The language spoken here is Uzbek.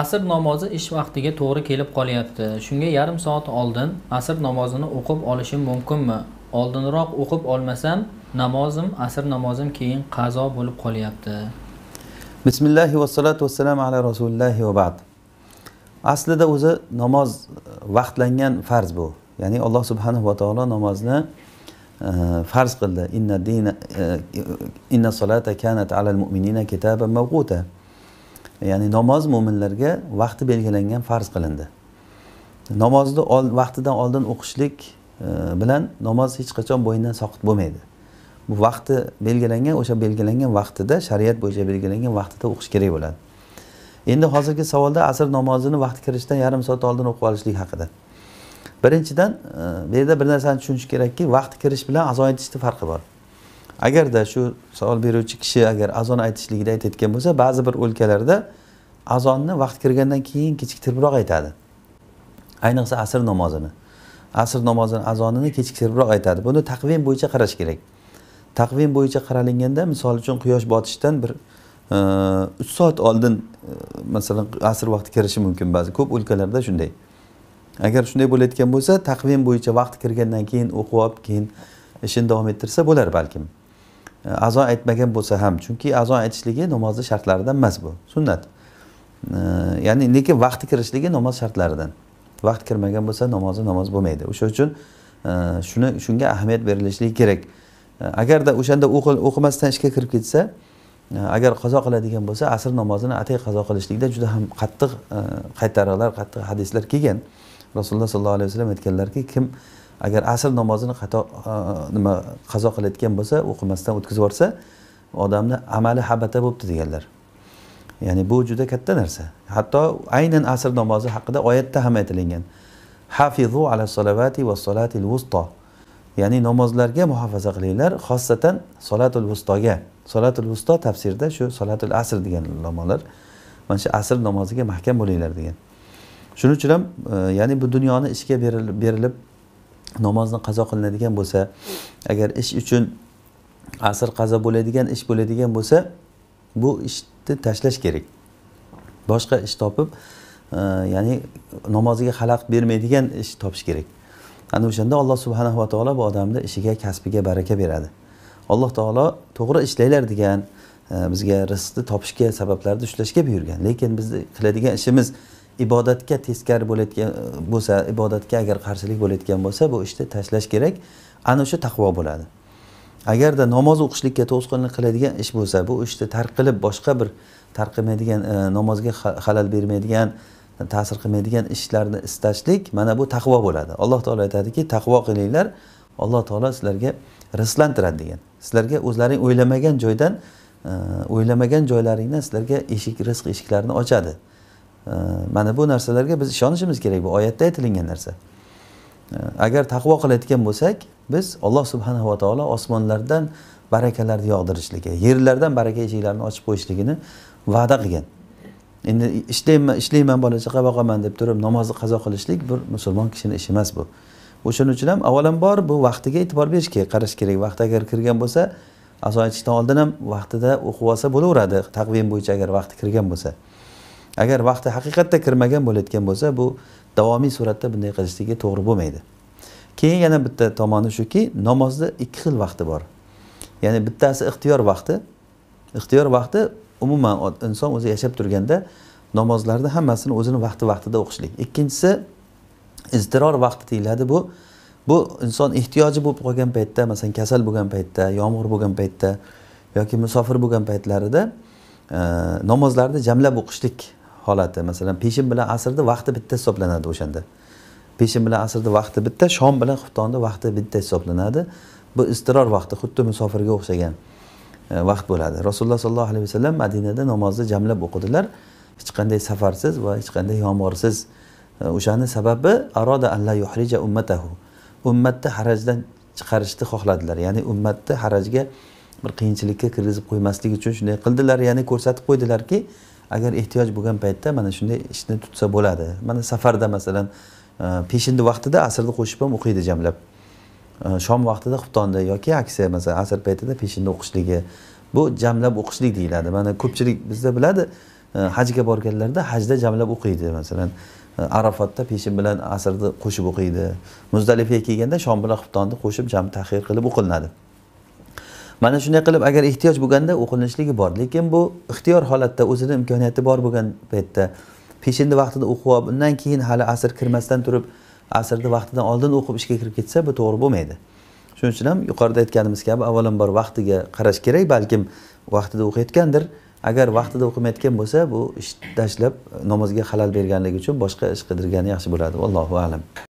asr namozi ish vaqtiga to'g'ri kelib qolyapti shunga yarim soat oldin asr namozini o'qib olishim mumkinmi oldinroq o'qib olmasam namozim asr namozim keyin qazo bo'lib qolyapti bismillahi vassalotu vassalamu ala rasulillahi va ba'd aslida o'zi namoz e, vaqtlangan farz bu ya'ni alloh subhanahu va taolo namozni e, farz qildi inna dina e, inna solata kanat alal mu'minina kitaban mavquta ya'ni namoz mo'minlarga vaqti belgilangan farz qilindi namozni vaqtidan oldin o'qishlik e, bilan namoz hech qachon bo'yindan soqit bo'lmaydi bu vaqti belgilangan o'sha belgilangan vaqtida shariat bo'yicha belgilangan vaqtida o'qish kerak bo'ladi endi hozirgi savolda asr namozini vaqti kirishidan yarim soat oldin o'qib olishlik haqida birinchidan e, bu yerda bir narsani tushunish kerakki vaqti kirish bilan azoyitishni farqi bor agarda shu savol beruvchi kishi agar azon aytishligida aytayotgan bo'lsa ba'zi bir o'lkalarda azonni vaqt kirgandan keyin kechiktiribroq aytadi ayniqsa asr namozini asr namozini azonini kechiktiribroq aytadi buni taqvim bo'yicha qarash kerak taqvim bo'yicha qaralinganda misol uchun quyosh botishdan bir e, uch soat oldin e, masalan asr vaqti kirishi mumkin ba'zi ko'p o'lkalarda shunday agar shunday bo'layotgan bo'lsa taqvim bo'yicha vaqt kirgandan keyin o'qib olib keyin ishini davom ettirsa bo'lar balkim azo aytmagan bo'lsa ham chunki azo aytishligi namozni shartlaridan emas bu sunnat ya'ni lekin vaqti kirishligi namoz shartlaridan vaqt kirmagan bo'lsa namozi namoz bo'lmaydi o'sha uchun e, shuni shunga ahamiyat berilishligi kerak e, agarda o'shanda o'qimasdan ishga kirib ketsa e, agar qazo qiladigan bo'lsa asr namozini atay qazo qilishlikda juda ham qattiq qaytariqlar qattiq hadislar kelgan rasululloh sollallohu alayhi vasallam aytganlarki kim agar asr namozini xato e, nima qazo qilayotgan bo'lsa o'qimasdan o'tkazib yuborsa odamni amali habata bo'libdi deganlar ya'ni bu juda katta narsa hatto aynan asr namozi haqida oyatda ham aytilingan hafizu ala solavati va solatil vusto ya'ni namozlarga muhofaza qilinglar xossatan solatul vustoga solatul vusto tafsirda shu solatul asr degan ulamolar mana shu asr namoziga mahkam bo'linglar degan shuning uchun ham e, ya'ni bu dunyoni ishga berilib namozni qazo qilinadigan bo'lsa agar ish uchun asr qazo bo'ladigan ish bo'ladigan bo'lsa bu ishni tashlash kerak boshqa ish topib e, ya'ni namoziga xalaqit bermaydigan ish topish kerak ana o'shanda alloh subhanahu va taolo bu odamni ishiga kasbiga baraka beradi alloh taolo to'g'ri ishlanglar degan e, bizga rizqni topishga sabablarni ushlashga buyurgan lekin bizni qiladigan ishimiz ibodatga teskari bo'layotgan e, bo'lsa ibodatga agar qarshilik bo'layotgan bo'lsa bu ishni tashlash kerak ana o'sha taqvo bo'ladi agarda namoz o'qishlikka to'sqinlik qiladigan ish bo'lsa bu ishni tark qilib boshqa bir tarqimaydigan e, namozga xalal bermaydigan ta'sir qilmaydigan ishlarni istashlik mana bu taqvo bo'ladi alloh taolo aytadiki taqvo qilinglar alloh taolo sizlarga rizqlantiradi degan sizlarga o'zlaring o'ylamagan joydan e, o'ylamagan joylaringdan sizlarga eshik rizq eshiklarini ochadi mana bu narsalarga biz ishonishimiz kerak bu oyatda aytilingan narsa agar taqvo qilayotgan bo'lsak biz alloh va taolo osmonlardan barakalarni yog'dirishligi yerlardan baraka eshiklarini ochib qo'yishligini va'da qilgan endi ishlayman ishlayman bola chaqa boqaman deb turib namozni qazo qilishlik bir musulmon kishini ishi emas bu o'shaning uchun ham avvalambor bu vaqtiga e'tibor berish kerak qarash kerak vaqt agar kirgan bo'lsa azon aytishdan oldin ham vaqtida o'qib olsa bo'laveradi taqvim bo'yicha agar vaqti kirgan bo'lsa agar vaqti haqiqatda kirmagan bo'layotgan bo'lsa bu davomiy suratda bunday qilishligi to'g'ri bo'lmaydi keyin yana bitta tomoni shuki namozni ikki xil vaqti bor ya'ni bittasi ixtiyor vaqti ixtiyor vaqti umuman inson o'zi yashab turganda namozlarni hammasini o'zini vaqti vaqtida o'qishlik ikkinchisi iztiror vaqti deyiladi bu bu inson ehtiyoji bo'lib qolgan paytda masalan kasal bo'lgan paytda yomg'ir bo'lgan paytda yoki musofir bo'lgan paytlarida namozlarni jamlab o'qishlik holati masalan peshin bilan asrni vaqti bitta hisoblanadi o'shanda peshin bilan asrni vaqti bitta shom bilan xuftonni vaqti bitta hisoblanadi bu iztiror vaqti xuddi musofirga o'xshagan e, vaqt bo'ladi rasululloh sollallohu alayhi vasallam madinada namozni jamlab o'qidilar hech qanday safarsiz va hech qanday yomg'irsiz e, o'shani sababi aroda alla yuhrija ummatahu ummatni harajdan chiqarishni xohladilar ya'ni ummatni harajga bir qiyinchilikka kirgizib qo'ymaslik uchun shunday qildilar ya'ni ko'rsatib qo'ydilarki agar ehtiyoj bo'lgan paytda mana shunday ishni tutsa bo'ladi mana safarda masalan e, peshinda vaqtida asrni qo'shib ham o'qiydi jamlab e, shom vaqtida xuftonda yoki aksiya masalan asr paytida peshinda o'qishligi bu jamlab o'qishlik deyiladi mana ko'pchilik bizda biladi e, hajga borganlarda hajda jamlab o'qiydi masalan arafatda peshin bilan asrni qo'shib o'qiydi muzdalifaga kelganda shom bilan xuftonni qo'shib jam tahir qilib o'qilinadi mana shunday qilib agar ehtiyoj bo'lganda o'qilinishligi bor lekin bu ixtiyor holatda o'zini imkoniyati bor bo'lgan paytda peshinda vaqtida o'qib olib undan keyin hali asr kirmasdan turib asrni vaqtidan oldin o'qib ishga kirib ketsa bu to'g'ri bo'lmaydi shuning uchun ham yuqorida aytganimiz kabi avvalambor vaqtiga qarash kerak balkim vaqtida o'qiyotgandir agar vaqtida o'qimayotgan bo'lsa bu ish tashlab namozga xalal berganligi uchun boshqa ish qidirgani yaxshi bo'ladi allohu alam